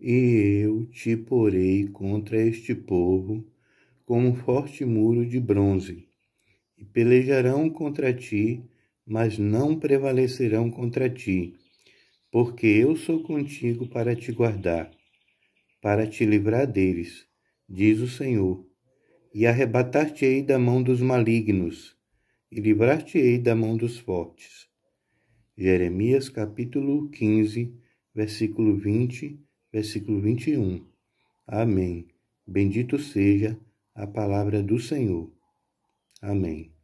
e eu te porei contra este povo como um forte muro de bronze, e pelejarão contra ti, mas não prevalecerão contra ti, porque eu sou contigo para te guardar, para te livrar deles, diz o Senhor, e arrebatar-te-ei da mão dos malignos, e livrar-te-ei da mão dos fortes. Jeremias capítulo 15, versículo 20 versículo 21. Amém. Bendito seja a palavra do Senhor. Amém.